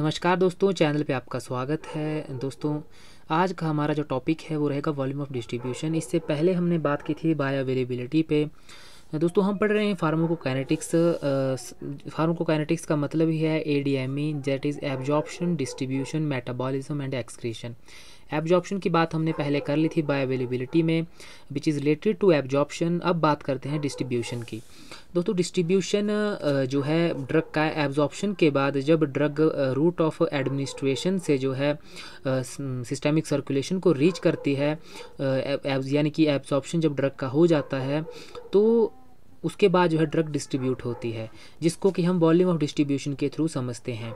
नमस्कार दोस्तों चैनल पे आपका स्वागत है दोस्तों आज का हमारा जो टॉपिक है वो रहेगा वॉल्यूम ऑफ डिस्ट्रीब्यूशन इससे पहले हमने बात की थी बायो अवेलेबिलिटी पे दोस्तों हम पढ़ रहे हैं फार्माकोकाइनेटिक्स फार्माकोकाइनेटिक्स का मतलब ही है A D M E that is absorption distribution metabolism and excretion absorption की बात हमने पहले कर ली थी अवेलेबिलिटी में which is related to absorption अब बात करते हैं डिस्ट्रीब्यूशन की दोस्तों डिस्ट्रीब्यूशन जो है ड्रग का एब्जॉर्प्शन के बाद जब ड्रग रूट ऑफ एडमिनिस्ट्रेशन से जो है सिस्टमिक सर्कुलेशन को रीच करती है यानी कि एब्जॉर्प्शन जब ड्रग का हो जाता है तो उसके बाद जो है ड्रग डिस्ट्रीब्यूट होती है जिसको कि हम वॉल्यूम ऑफ डिस्ट्रीब्यूशन के थ्रू समझते हैं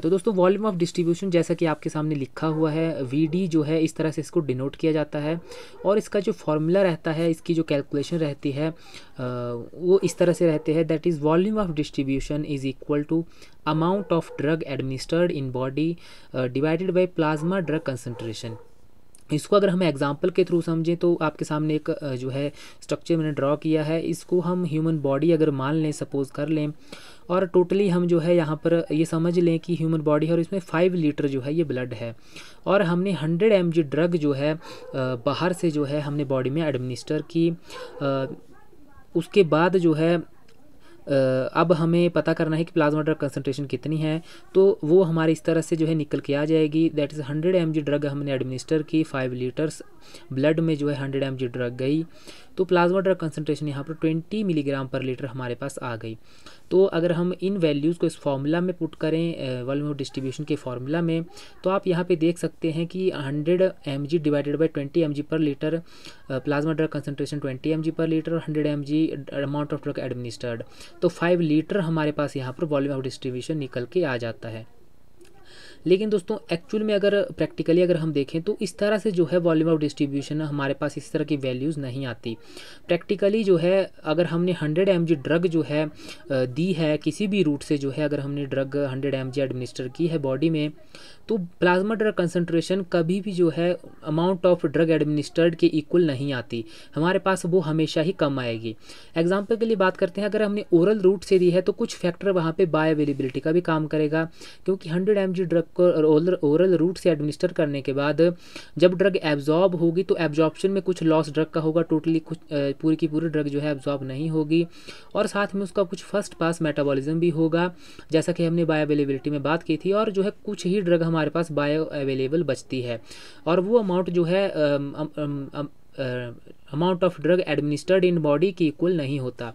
तो दोस्तों वॉल्यूम ऑफ डिस्ट्रीब्यूशन जैसा कि आपके सामने लिखा हुआ है वी जो है इस तरह से इसको डिनोट किया जाता है और इसका जो फॉर्मूला रहता है इसकी जो कैलकुलेशन रहती है वो इस तरह से रहते हैं that is volume of distribution is equal to amount of drug administered in body divided by plasma drug concentration इसको अगर हम एग्जाम्पल के थ्रू समझें तो आपके सामने एक जो है स्ट्रक्चर मैंने ड्रॉ किया है इसको हम ह्यूमन बॉडी अगर मान लें सपोज कर लें और टोटली हम जो है यहाँ पर ये समझ लें कि ह्यूमन बॉडी है और इसमें फाइव लीटर जो है ये ब्लड है और हमने हंड्रेड एम ड्रग जो है बाहर से जो है हमने बॉडी में एडमिनिस्टर की उसके बाद जो है अब हमें पता करना है कि प्लाज्मा ड्रग कंसनट्रेशन कितनी है तो वो हमारे इस तरह से जो है निकल के आ जाएगी that is hundred M drug हमने एडमिनिस्टर की फाइव लीटर्स ब्लड में जो है हंड्रेड एम ड्रग गई तो प्लाज्मा ड्रग कंसनट्रेशन यहाँ पर ट्वेंटी मिलीग्राम पर लीटर हमारे पास आ गई तो अगर हम इन वैल्यूज़ को इस फार्मूला में पुट करें वॉल्यूम ऑफ डिस्ट्रीब्यूशन के फार्मूला में तो आप यहाँ पे देख सकते हैं कि 100 M divided by 20 M per litre plasma drug concentration 20 M per litre और hundred M amount of drug administered तो फाइव लीटर हमारे पास यहाँ पर वॉल्यूम ऑफ डिस्ट्रीब्यूशन निकल के आ जाता है लेकिन दोस्तों एक्चुअल में अगर प्रैक्टिकली अगर हम देखें तो इस तरह से जो है वॉल्यूम ऑफ डिस्ट्रीब्यूशन हमारे पास इस तरह की वैल्यूज़ नहीं आती प्रैक्टिकली जो है अगर हमने हंड्रेड एम ड्रग जो है दी है किसी भी रूट से जो है अगर हमने ड्रग हंड्रेड एम एडमिनिस्टर की है बॉडी में तो प्लाज्मा ड्रग कंसनट्रेशन कभी भी जो है अमाउंट ऑफ ड्रग एडमिनिस्टर्ड के इक्वल नहीं आती हमारे पास वो हमेशा ही कम आएगी एग्जाम्पल के लिए बात करते हैं अगर हमने ओरल रूट से दी है तो कुछ फैक्टर वहाँ पर बाय अवेलेबिलिटी का भी काम करेगा क्योंकि हंड्रेड एम ड्रग को ओरल रूट से एडमिनिस्टर करने के बाद जब ड्रग एब्जॉर्ब होगी तो एब्जॉर्बशन में कुछ लॉस ड्रग का होगा टोटली कुछ पूरी की पूरी ड्रग जो है एब्जॉर्ब नहीं होगी और साथ में उसका कुछ फर्स्ट पास मेटाबॉलिज्म भी होगा जैसा कि हमने बायो अवेलेबिलिटी में बात की थी और जो है कुछ ही ड्रग हमारे पास बायो अवेलेबल बचती है और वो अमाउंट जो है amount of drug administered in body के इक्वल नहीं होता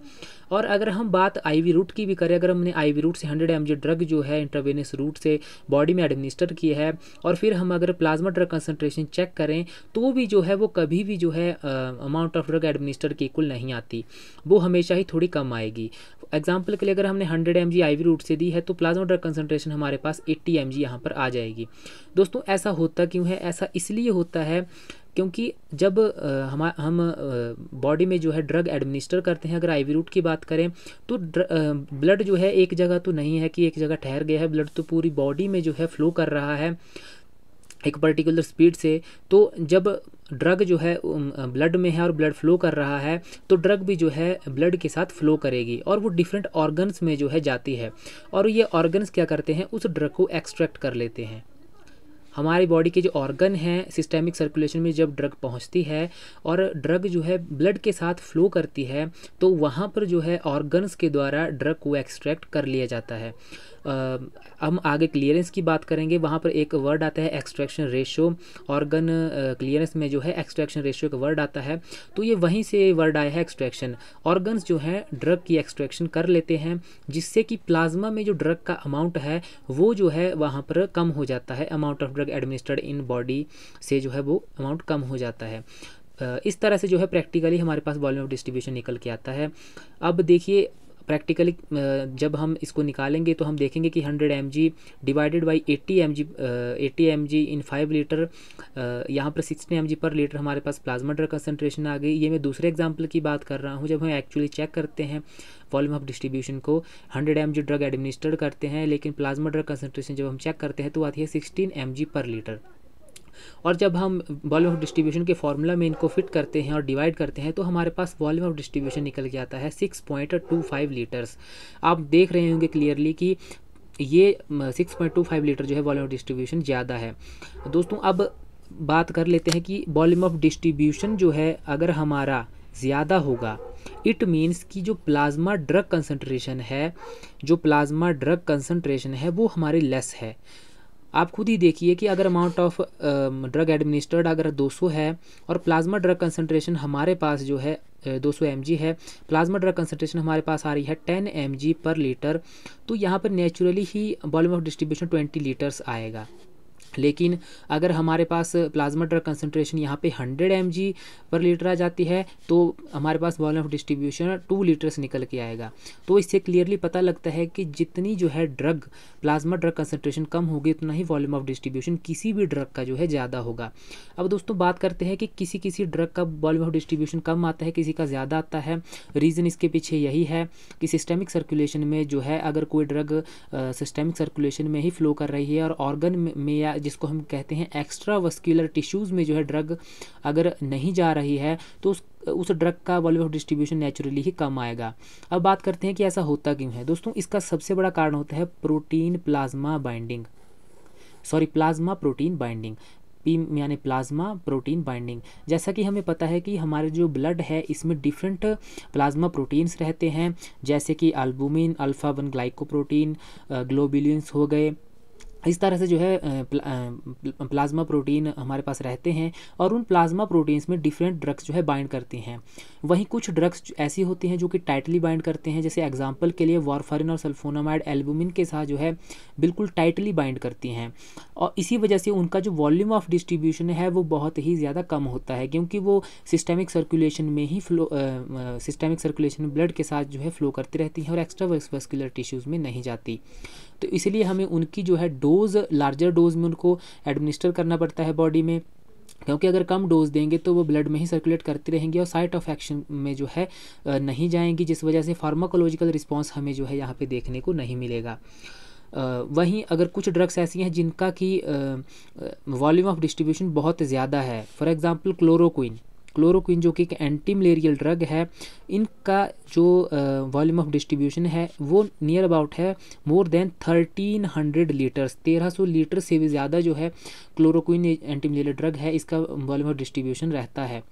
और अगर हम बात आईवी रूट की भी करें अगर हमने आईवी रूट से हंड्रेड एम ड्रग जो है इंटरवेनस रूट से बॉडी में एडमिनिस्टर किया है और फिर हम अगर प्लाज्मा ड्रग कंसनट्रेशन चेक करें तो भी जो है वो कभी भी जो है अमाउंट ऑफ ड्रग एडमिनिस्टर की इक्वल नहीं आती वो हमेशा ही थोड़ी कम आएगी एग्जाम्पल के लिए अगर हमने हंड्रेड एम जी रूट से दी है तो प्लाज्मा ड्रग कंसनट्रेशन हमारे पास एट्टी एम जी यहाँ पर आ जाएगी दोस्तों ऐसा होता क्यों है ऐसा इसलिए होता है क्योंकि जब हम हम बॉडी में जो है ड्रग एडमिनिस्टर करते हैं अगर आईवी रूट की बात करें तो ब्लड जो है एक जगह तो नहीं है कि एक जगह ठहर गया है ब्लड तो पूरी बॉडी में जो है फ्लो कर रहा है एक पर्टिकुलर स्पीड से तो जब ड्रग जो है ब्लड में है और ब्लड फ्लो कर रहा है तो ड्रग भी जो है ब्लड के साथ फ्लो करेगी और वो डिफरेंट ऑर्गन्स में जो है जाती है और ये ऑर्गन्स क्या करते हैं उस ड्रग को एक्सट्रैक्ट कर लेते हैं हमारी बॉडी के जो ऑर्गन हैं सिस्टेमिक सर्कुलेशन में जब ड्रग पहुंचती है और ड्रग जो है ब्लड के साथ फ्लो करती है तो वहाँ पर जो है ऑर्गन्स के द्वारा ड्रग को एक्सट्रैक्ट कर लिया जाता है आ, हम आगे क्लियरेंस की बात करेंगे वहाँ पर एक वर्ड आता है एक्सट्रैक्शन रेशो ऑर्गन क्लियरेंस में जो है एक्सट्रैक्शन रेशो का वर्ड आता है तो ये वहीं से वर्ड आया है एक्सट्रैक्शन ऑर्गन्स जो हैं ड्रग की एक्सट्रैक्शन कर लेते हैं जिससे कि प्लाज्मा में जो ड्रग का अमाउंट है वो जो है वहाँ पर कम हो जाता है amount of drug administered in body से जो है वो अमाउंट कम हो जाता है इस तरह से जो है प्रैक्टिकली हमारे पास वॉल्यूम ऑफ डिस्ट्रीब्यूशन निकल के आता है अब देखिए प्रैक्टिकली जब हम इसको निकालेंगे तो हम देखेंगे कि hundred M G divided by eighty M G eighty M G in five litre यहाँ पर sixty M G per litre हमारे पास प्लाज्मा ड्रग कंसनट्रेशन आ गई ये मैं दूसरे एग्जाम्पल की बात कर रहा हूँ जब हम एक्चुअली चेक करते हैं वॉल्यूम ऑफ डिस्ट्रीब्यूशन को hundred M G drug administered करते हैं लेकिन प्लाज्मा ड्रग कंसनट्रेशन जब हम चेक करते हैं तो आती है sixteen M G per litre और जब हम वॉल्यूम ऑफ डिस्ट्रीब्यूशन के फॉर्मूला में इनको फिट करते हैं और डिवाइड करते हैं तो हमारे पास वॉल्यूम ऑफ डिस्ट्रीब्यूशन निकल के आता है six point two five litres आप देख रहे होंगे क्लियरली कि ये six point two five litre जो है वॉल्यूम ऑफ डिस्ट्रीब्यूशन ज़्यादा है दोस्तों अब बात कर लेते हैं कि वॉल्यूम ऑफ डिस्ट्रीब्यूशन जो है अगर हमारा ज़्यादा होगा इट मीन्स कि जो प्लाज्मा ड्रग कंसनट्रेशन है जो प्लाज्मा ड्रग कंसनट्रेशन है वो हमारी लेस है आप खुद ही देखिए कि अगर अमाउंट ऑफ ड्रग एडमिनिस्टर्ड अगर 200 है और प्लाज्मा ड्रग कंसनट्रेशन हमारे पास जो है 200 सौ है प्लाज्मा ड्रग कंसनट्रेशन हमारे पास आ रही है 10 एम पर लीटर तो यहाँ पर नेचुरली ही वॉल्यूम ऑफ डिस्ट्रीब्यूशन 20 लीटर्स आएगा लेकिन अगर हमारे पास प्लाज्मा ड्रग कंसनट्रेशन यहाँ पे 100 एम पर लीटर आ जाती है तो हमारे पास vol of distribution two litres निकल के आएगा तो इससे क्लियरली पता लगता है कि जितनी जो है ड्रग प्लाज्मा ड्रग कंसनट्रेशन कम होगी उतना ही वॉल्यूम ऑफ डिस्ट्रीब्यूशन किसी भी ड्रग का जो है ज़्यादा होगा अब दोस्तों बात करते हैं कि किसी किसी ड्रग का वॉल्यूम ऑफ डिस्ट्रीब्यूशन कम आता है किसी का ज़्यादा आता है रीज़न इसके पीछे यही है कि सिस्टमिक सर्कुलेशन में जो है अगर कोई ड्रग सिस्टमिक सर्कुलेशन में ही फ्लो कर रही है और ऑर्गन में या जिसको हम कहते हैं एक्स्ट्रा वस्क्यूलर टिश्यूज़ में जो है ड्रग अगर नहीं जा रही है तो उस उस ड्रग का वॉल्यूम ऑफ डिस्ट्रीब्यूशन नेचुरली ही कम आएगा अब बात करते हैं कि ऐसा होता क्यों है दोस्तों इसका सबसे बड़ा कारण होता है protein plasma binding sorry plasma protein binding P यानी प्लाज्मा प्रोटीन बाइंडिंग जैसा कि हमें पता है कि हमारे जो ब्लड है इसमें डिफरेंट प्लाज्मा प्रोटीन्स रहते हैं जैसे कि albumin alpha one glycoprotein globulins हो गए इस तरह से जो है प्लाज्मा प्रोटीन हमारे पास रहते हैं और उन प्लाज्मा प्रोटीन्स में डिफरेंट ड्रग्स जो है बाइंड करती हैं वहीं कुछ ड्रग्स ऐसी होती हैं जो कि टाइटली बाइंड करते हैं जैसे एग्जांपल के लिए वारफरिन और सल्फोनामाइड एल्बुमिन के साथ जो है बिल्कुल टाइटली बाइंड करती हैं और इसी वजह से उनका जो वॉल्यूम ऑफ डिस्ट्रीब्यूशन है वो बहुत ही ज़्यादा कम होता है क्योंकि वो सिस्टमिक सर्कुलेशन में ही फ्लो सिस्टमिक सर्कुलेशन ब्लड के साथ जो है फ्लो करती रहती हैं और एक्स्ट्रा वेस्कुलर टिश्यूज़ में नहीं जाती तो इसलिए हमें उनकी जो है डो डोज लार्जर डोज में उनको एडमिनिस्टर करना पड़ता है बॉडी में क्योंकि अगर कम डोज देंगे तो वो ब्लड में ही सर्कुलेट करती रहेंगी और साइट ऑफ एक्शन में जो है नहीं जाएंगी जिस वजह से फार्माकोलॉजिकल रिस्पॉन्स हमें जो है यहाँ पर देखने को नहीं मिलेगा वहीं अगर कुछ ड्रग्स ऐसी हैं जिनका कि वॉल्यूम ऑफ डिस्ट्रीब्यूशन बहुत ज़्यादा है फॉर एग्ज़ाम्पल क्लोरोक्विन क्लोरोक्विन जो कि एक एंटी मलेरियल ड्रग है इनका जो वॉल्यूम ऑफ डिस्ट्रीब्यूशन है वो नियर अबाउट है more than thirteen hundred litres तेरह सौ लीटर से भी ज़्यादा जो है क्लोरोक्विन एंटी मलेरियल ड्रग है इसका वॉल्यूम ऑफ डिस्ट्रीब्यूशन रहता है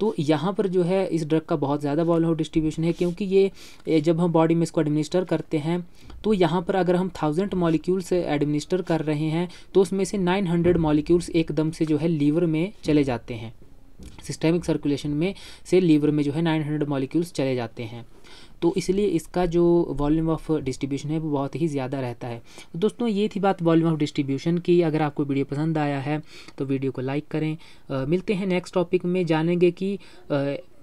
तो यहाँ पर जो है इस ड्रग का बहुत ज़्यादा वॉल्यूम ऑफ डिस्ट्रीब्यूशन है क्योंकि ये जब हम बॉडी में इसको एडमिनिस्टर करते हैं तो यहाँ पर अगर हम थाउजेंड मॉलिक्यूल्स एडमिनिस्टर कर रहे हैं तो उसमें से नाइन हंड्रेड मॉलिक्यूल्स एकदम से जो है लीवर में चले जाते हैं सिस्टेमिक सर्कुलेशन में से लीवर में जो है 900 मॉलिक्यूल्स चले जाते हैं तो इसलिए इसका जो वॉल्यूम ऑफ डिस्ट्रीब्यूशन है वो बहुत ही ज़्यादा रहता है तो दोस्तों ये थी बात वॉल्यूम ऑफ डिस्ट्रीब्यूशन की अगर आपको वीडियो पसंद आया है तो वीडियो को लाइक करें आ, मिलते हैं नेक्स्ट टॉपिक में जानेंगे कि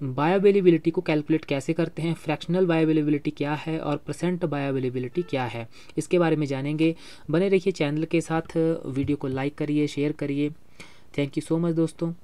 बायोवेलेबिलिटी को कैलकुलेट कैसे करते हैं फ्रैक्शनल बायोवेलेबिलिटी क्या है और परसेंट बायोवेलेबिलिटी क्या है इसके बारे में जानेंगे बने रहिए चैनल के साथ वीडियो को लाइक करिए शेयर करिए थैंक यू सो मच दोस्तों